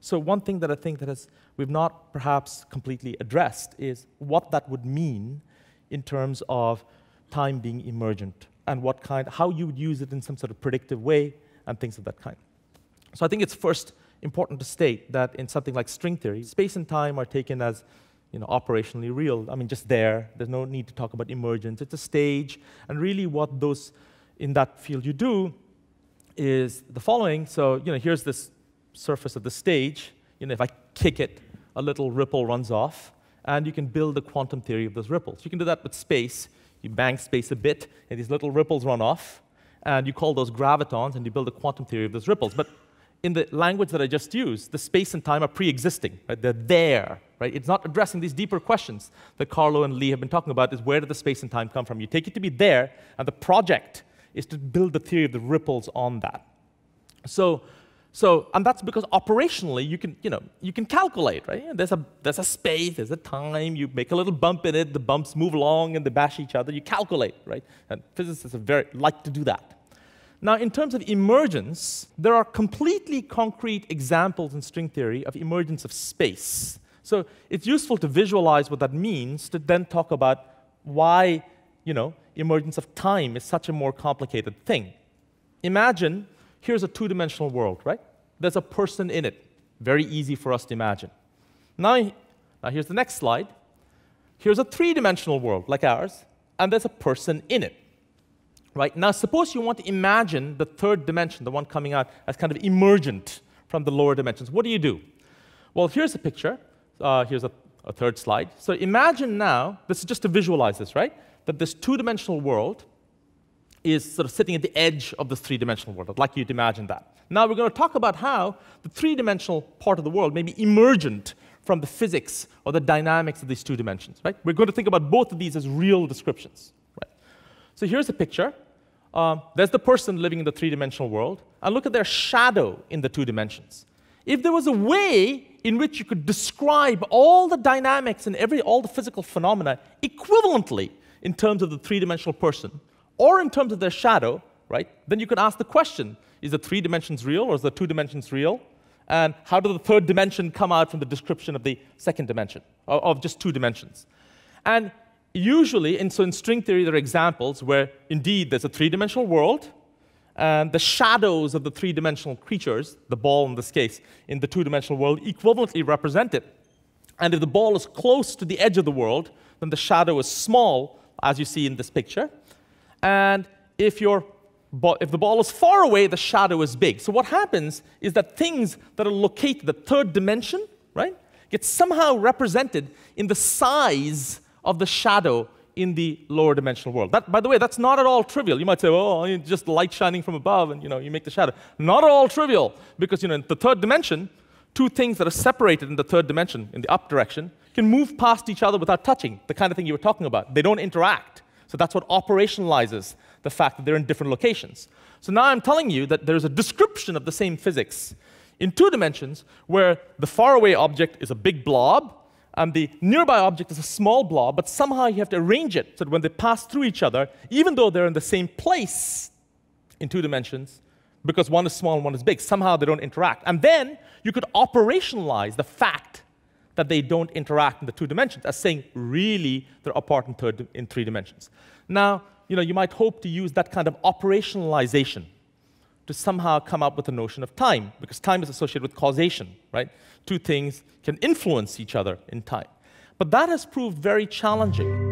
So one thing that I think that has, we've not perhaps completely addressed is what that would mean in terms of time being emergent and what kind, how you would use it in some sort of predictive way and things of that kind. So I think it's first important to state that in something like string theory, space and time are taken as you know, operationally real. I mean, just there. There's no need to talk about emergence. It's a stage. And really what those in that field you do is the following. So you know, here's this surface of the stage, you know, if I kick it, a little ripple runs off, and you can build a quantum theory of those ripples. You can do that with space. You bang space a bit, and these little ripples run off, and you call those gravitons, and you build a quantum theory of those ripples. But in the language that I just used, the space and time are pre-existing. Right? They're there. Right? It's not addressing these deeper questions that Carlo and Lee have been talking about, is where did the space and time come from? You take it to be there, and the project is to build the theory of the ripples on that. So so, and that's because operationally you can, you know, you can calculate, right? There's a, there's a space, there's a time, you make a little bump in it, the bumps move along and they bash each other, you calculate, right? And physicists are very, like to do that. Now, in terms of emergence, there are completely concrete examples in string theory of emergence of space. So it's useful to visualize what that means to then talk about why, you know, emergence of time is such a more complicated thing. Imagine here's a two-dimensional world, right? There's a person in it. Very easy for us to imagine. Now, now here's the next slide. Here's a three-dimensional world like ours, and there's a person in it. Right? Now suppose you want to imagine the third dimension, the one coming out as kind of emergent from the lower dimensions. What do you do? Well, here's a picture. Uh, here's a, a third slide. So imagine now, this is just to visualize this, right? That this two-dimensional world is sort of sitting at the edge of this three-dimensional world. I'd like you to imagine that. Now we're going to talk about how the three-dimensional part of the world may be emergent from the physics or the dynamics of these two dimensions, right? We're going to think about both of these as real descriptions, right? So here's a picture. Um, there's the person living in the three-dimensional world, and look at their shadow in the two dimensions. If there was a way in which you could describe all the dynamics and every, all the physical phenomena equivalently in terms of the three-dimensional person, or in terms of their shadow, right, then you could ask the question, is the three dimensions real or is the two dimensions real? And how does the third dimension come out from the description of the second dimension, of just two dimensions? And usually, in, so in string theory, there are examples where indeed there's a three-dimensional world, and the shadows of the three-dimensional creatures, the ball in this case, in the two-dimensional world, equivalently represent it. And if the ball is close to the edge of the world, then the shadow is small, as you see in this picture and if, if the ball is far away, the shadow is big. So what happens is that things that are located, the third dimension, right, get somehow represented in the size of the shadow in the lower dimensional world. That, by the way, that's not at all trivial. You might say, oh, just light shining from above and you, know, you make the shadow. Not at all trivial because you know, in the third dimension, two things that are separated in the third dimension, in the up direction, can move past each other without touching, the kind of thing you were talking about. They don't interact. So that's what operationalizes the fact that they're in different locations. So now I'm telling you that there's a description of the same physics in two dimensions where the faraway object is a big blob and the nearby object is a small blob, but somehow you have to arrange it so that when they pass through each other, even though they're in the same place in two dimensions, because one is small and one is big, somehow they don't interact. And then you could operationalize the fact that they don't interact in the two dimensions as saying really they're apart in, third, in three dimensions. Now, you know, you might hope to use that kind of operationalization to somehow come up with a notion of time, because time is associated with causation, right? Two things can influence each other in time. But that has proved very challenging.